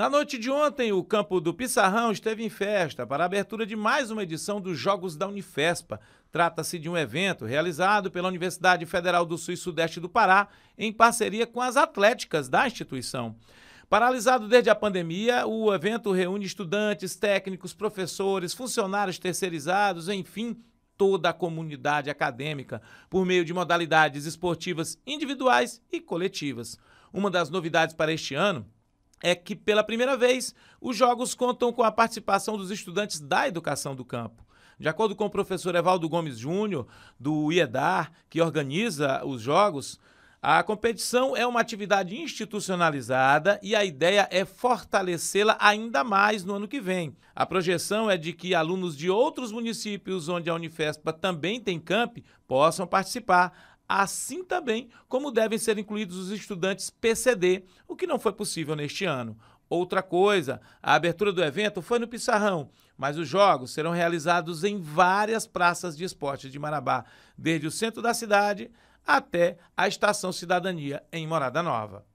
Na noite de ontem, o campo do Pissarrão esteve em festa para a abertura de mais uma edição dos Jogos da Unifespa. Trata-se de um evento realizado pela Universidade Federal do Sul e Sudeste do Pará, em parceria com as atléticas da instituição. Paralisado desde a pandemia, o evento reúne estudantes, técnicos, professores, funcionários terceirizados, enfim, toda a comunidade acadêmica, por meio de modalidades esportivas individuais e coletivas. Uma das novidades para este ano é que, pela primeira vez, os Jogos contam com a participação dos estudantes da educação do campo. De acordo com o professor Evaldo Gomes Júnior, do IEDAR, que organiza os Jogos, a competição é uma atividade institucionalizada e a ideia é fortalecê-la ainda mais no ano que vem. A projeção é de que alunos de outros municípios onde a Unifespa também tem camp possam participar, assim também como devem ser incluídos os estudantes PCD, o que não foi possível neste ano. Outra coisa, a abertura do evento foi no Pissarrão, mas os jogos serão realizados em várias praças de esporte de Marabá, desde o centro da cidade até a Estação Cidadania, em Morada Nova.